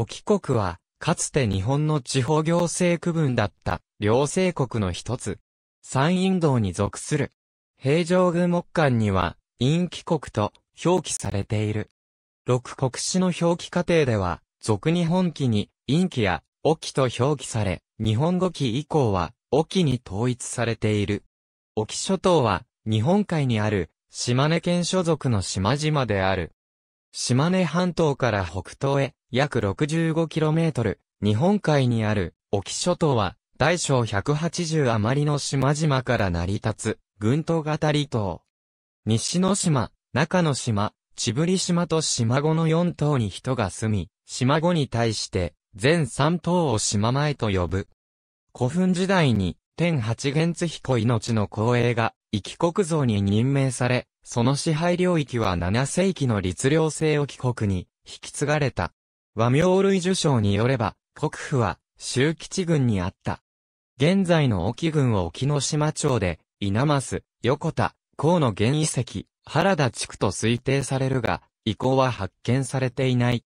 沖国は、かつて日本の地方行政区分だった、両政国の一つ。山陰道に属する。平城郡木管には、陰気国と表記されている。六国史の表記過程では、俗日本記に、陰気や、沖と表記され、日本語記以降は、沖に統一されている。沖諸島は、日本海にある、島根県所属の島々である。島根半島から北東へ、約 65km、日本海にある沖諸島は、大小180余りの島々から成り立つ、群島型離島。西の島、中の島、千振島と島後の4島に人が住み、島後に対して、全3島を島前と呼ぶ。古墳時代に、天八元津彦命の光栄が、遺棄国像に任命され、その支配領域は7世紀の律令制を帰国に、引き継がれた。和名類受賞によれば、国府は、周吉郡にあった。現在の沖郡を沖ノ島町で、稲増、横田、河野源遺跡、原田地区と推定されるが、遺構は発見されていない。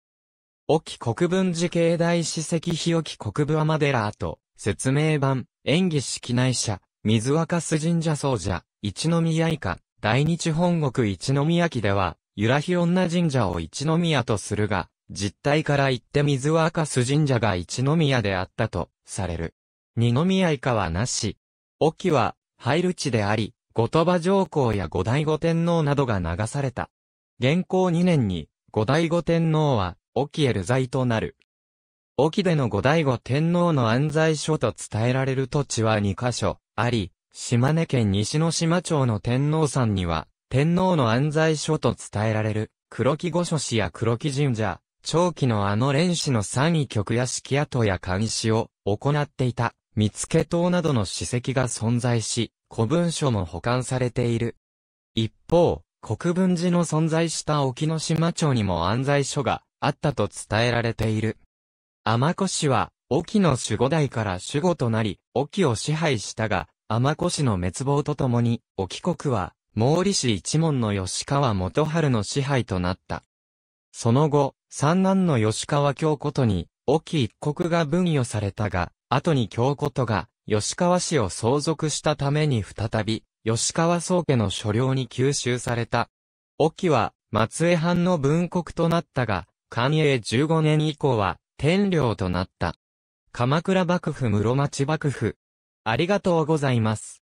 沖国分寺境内史跡日沖国部天寺と、説明版、演技式内社、水若須神社僧者、一宮以下、大日本国一宮記では、由良日女神社を一宮とするが、実態から言って水は赤須神社が一宮であったと、される。二宮以下はなし。沖は、入る地であり、後鳥羽上皇や後醍醐天皇などが流された。元寇二年に、後醍醐天皇は、沖へ流罪となる。沖での後醍醐天皇の安在所と伝えられる土地は二カ所、あり、島根県西の島町の天皇山には、天皇の安在所と伝えられる、黒木御所市や黒木神社、長期のあの連氏の三位局や式跡や監視を行っていた、見付島などの史跡が存在し、古文書も保管されている。一方、国分寺の存在した沖ノ島町にも安在所があったと伝えられている。天子氏は、沖の守護代から守護となり、沖を支配したが、天子氏の滅亡とともに、沖国は、毛利氏一門の吉川元春の支配となった。その後、三男の吉川京ことに、沖一国が分与されたが、後に京ことが、吉川氏を相続したために再び、吉川宗家の所領に吸収された。沖は、松江藩の分国となったが、寛永15年以降は、天領となった。鎌倉幕府室町幕府。ありがとうございます。